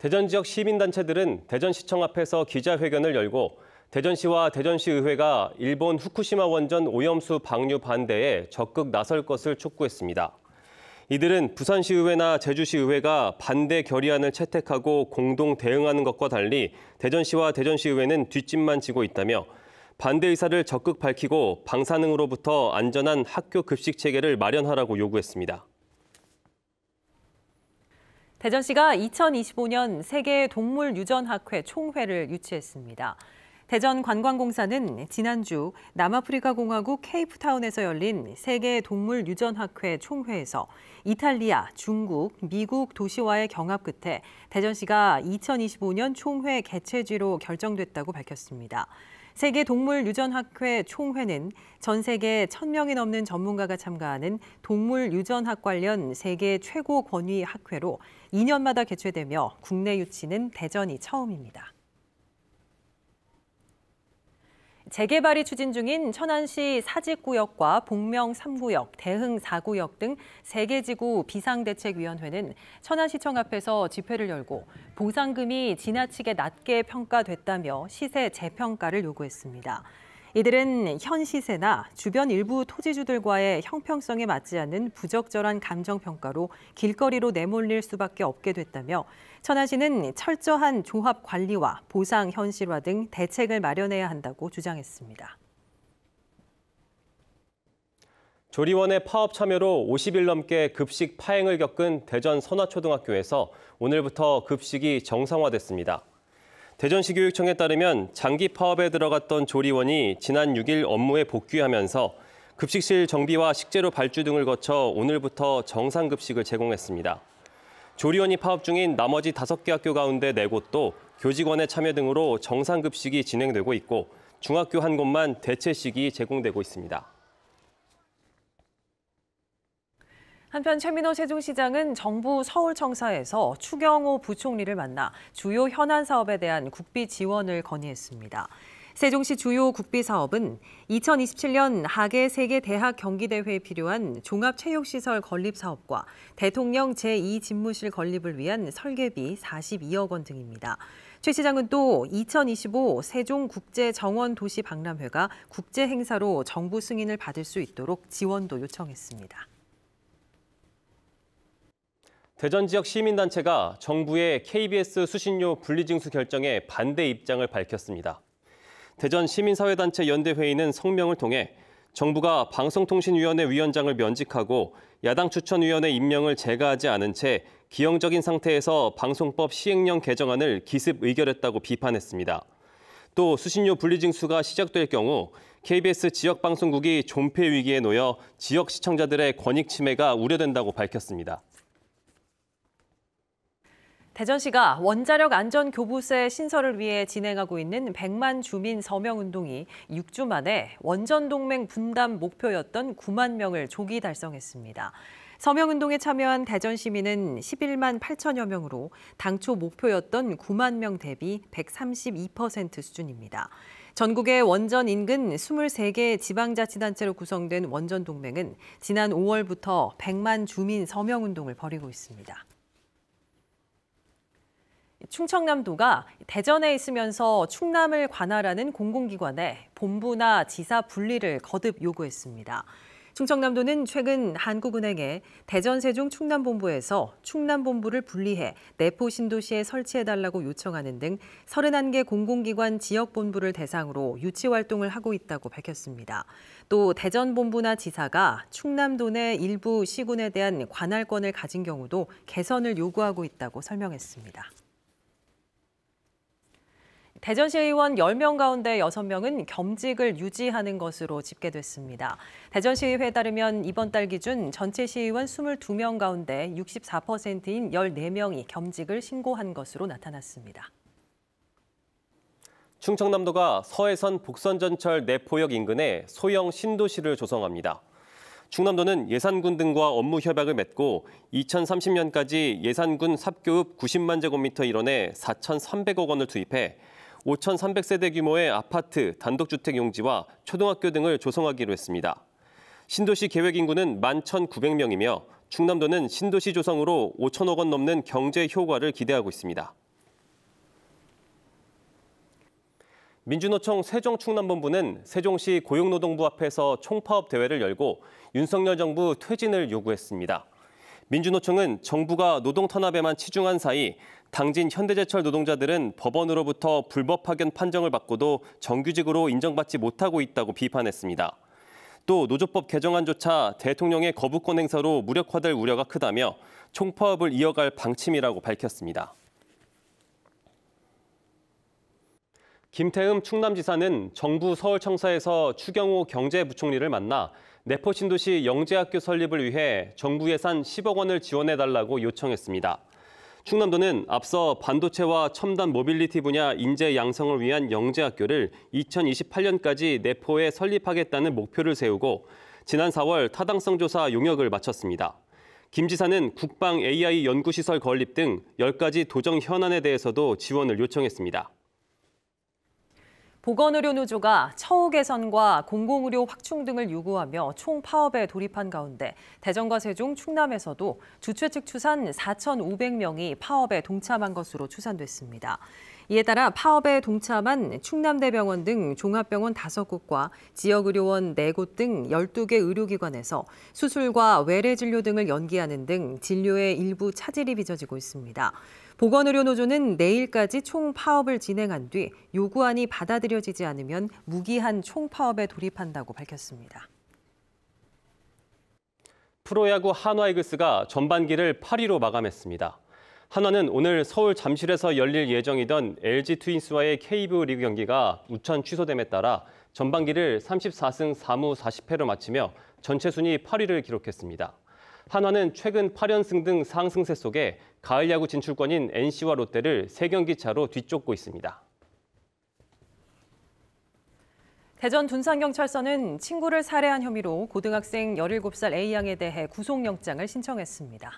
대전 지역 시민단체들은 대전시청 앞에서 기자회견을 열고 대전시와 대전시의회가 일본 후쿠시마 원전 오염수 방류 반대에 적극 나설 것을 촉구했습니다. 이들은 부산시의회나 제주시의회가 반대 결의안을 채택하고 공동 대응하는 것과 달리 대전시와 대전시의회는 뒷짐만 지고 있다며 반대 의사를 적극 밝히고 방사능으로부터 안전한 학교 급식 체계를 마련하라고 요구했습니다. 대전시가 2025년 세계 동물 유전학회 총회를 유치했습니다. 대전관광공사는 지난주 남아프리카공화국 케이프타운에서 열린 세계 동물 유전학회 총회에서 이탈리아, 중국, 미국 도시와의 경합 끝에 대전시가 2025년 총회 개최지로 결정됐다고 밝혔습니다. 세계 동물 유전학회 총회는 전 세계 1000명이 넘는 전문가가 참가하는 동물 유전학 관련 세계 최고 권위 학회로 2년마다 개최되며 국내 유치는 대전이 처음입니다. 재개발이 추진 중인 천안시 사직구역과 복명 3구역, 대흥 4구역 등 3개 지구 비상대책위원회는 천안시청 앞에서 집회를 열고 보상금이 지나치게 낮게 평가됐다며 시세 재평가를 요구했습니다. 이들은 현 시세나 주변 일부 토지주들과의 형평성에 맞지 않는 부적절한 감정평가로 길거리로 내몰릴 수밖에 없게 됐다며 천안시는 철저한 조합 관리와 보상 현실화 등 대책을 마련해야 한다고 주장했습니다. 조리원의 파업 참여로 50일 넘게 급식 파행을 겪은 대전 선화초등학교에서 오늘부터 급식이 정상화됐습니다. 대전시교육청에 따르면 장기 파업에 들어갔던 조리원이 지난 6일 업무에 복귀하면서 급식실 정비와 식재료 발주 등을 거쳐 오늘부터 정상급식을 제공했습니다. 조리원이 파업 중인 나머지 5개 학교 가운데 4곳도 교직원의 참여 등으로 정상급식이 진행되고 있고 중학교 한 곳만 대체식이 제공되고 있습니다. 한편 최민호 세종시장은 정부 서울청사에서 추경호 부총리를 만나 주요 현안 사업에 대한 국비 지원을 건의했습니다. 세종시 주요 국비 사업은 2027년 하계 세계 대학 경기대회에 필요한 종합체육시설 건립 사업과 대통령 제2집무실 건립을 위한 설계비 42억 원 등입니다. 최 시장은 또 2025 세종국제정원도시 박람회가 국제 행사로 정부 승인을 받을 수 있도록 지원도 요청했습니다. 대전 지역 시민단체가 정부의 KBS 수신료 분리징수 결정에 반대 입장을 밝혔습니다. 대전 시민사회단체 연대회의는 성명을 통해 정부가 방송통신위원회 위원장을 면직하고 야당 추천위원회 임명을 제거하지 않은 채 기형적인 상태에서 방송법 시행령 개정안을 기습 의결했다고 비판했습니다. 또 수신료 분리징수가 시작될 경우 KBS 지역방송국이 존폐 위기에 놓여 지역 시청자들의 권익 침해가 우려된다고 밝혔습니다. 대전시가 원자력 안전 교부세 신설을 위해 진행하고 있는 100만 주민 서명 운동이 6주 만에 원전 동맹 분담 목표였던 9만 명을 조기 달성했습니다. 서명 운동에 참여한 대전 시민은 11만 8천여 명으로 당초 목표였던 9만 명 대비 132% 수준입니다. 전국의 원전 인근 23개 지방자치단체로 구성된 원전 동맹은 지난 5월부터 100만 주민 서명 운동을 벌이고 있습니다. 충청남도가 대전에 있으면서 충남을 관할하는 공공기관에 본부나 지사 분리를 거듭 요구했습니다. 충청남도는 최근 한국은행에 대전세종 충남본부에서 충남본부를 분리해 내포신도시에 설치해달라고 요청하는 등 31개 공공기관 지역본부를 대상으로 유치활동을 하고 있다고 밝혔습니다. 또 대전본부나 지사가 충남도 내 일부 시군에 대한 관할권을 가진 경우도 개선을 요구하고 있다고 설명했습니다. 대전시의원 10명 가운데 6명은 겸직을 유지하는 것으로 집계됐습니다. 대전시의회에 따르면 이번 달 기준 전체 시의원 22명 가운데 64%인 14명이 겸직을 신고한 것으로 나타났습니다. 충청남도가 서해선 복선전철 내포역 인근에 소형 신도시를 조성합니다. 충남도는 예산군 등과 업무 협약을 맺고 2030년까지 예산군 삽교읍 90만 제곱미터 일원에 4,300억 원을 투입해 5,300세대 규모의 아파트, 단독주택 용지와 초등학교 등을 조성하기로 했습니다. 신도시 계획 인구는 11,900명이며 충남도는 신도시 조성으로 5천억 원 넘는 경제 효과를 기대하고 있습니다. 민주노총 세종충남본부는 세종시 고용노동부 앞에서 총파업 대회를 열고 윤석열 정부 퇴진을 요구했습니다. 민주노총은 정부가 노동 탄압에만 치중한 사이 당진 현대제철 노동자들은 법원으로부터 불법 파견 판정을 받고도 정규직으로 인정받지 못하고 있다고 비판했습니다. 또 노조법 개정안조차 대통령의 거부권 행사로 무력화될 우려가 크다며 총파업을 이어갈 방침이라고 밝혔습니다. 김태흠 충남지사는 정부 서울청사에서 추경호 경제부총리를 만나 내포 신도시 영재학교 설립을 위해 정부 예산 10억 원을 지원해달라고 요청했습니다. 충남도는 앞서 반도체와 첨단 모빌리티 분야 인재 양성을 위한 영재학교를 2028년까지 내포에 설립하겠다는 목표를 세우고 지난 4월 타당성 조사 용역을 마쳤습니다. 김 지사는 국방 AI 연구시설 건립 등 10가지 도정 현안에 대해서도 지원을 요청했습니다. 보건의료노조가 처우 개선과 공공의료 확충 등을 요구하며 총 파업에 돌입한 가운데 대전과 세종, 충남에서도 주최 측 추산 4,500명이 파업에 동참한 것으로 추산됐습니다. 이에 따라 파업에 동참한 충남대병원 등 종합병원 5곳과 지역의료원 4곳 등 12개 의료기관에서 수술과 외래 진료 등을 연기하는 등진료의 일부 차질이 빚어지고 있습니다. 보건의료노조는 내일까지 총 파업을 진행한 뒤 요구안이 받아들여지지 않으면 무기한 총파업에 돌입한다고 밝혔습니다. 프로야구 한화이글스가 전반기를 8위로 마감했습니다. 하나는 오늘 서울 잠실에서 열릴 예정이던 LG 트윈스와의 KBO 리그 경기가 우천 취소됨에 따라 전반기를 34승 4무 40패로 마치며 전체 순위 8위를 기록했습니다. 한화는 최근 8연승 등 상승세 속에 가을 야구 진출권인 NC와 롯데를 3경기 차로 뒤쫓고 있습니다. 대전 둔산경찰서는 친구를 살해한 혐의로 고등학생 17살 A양에 대해 구속영장을 신청했습니다.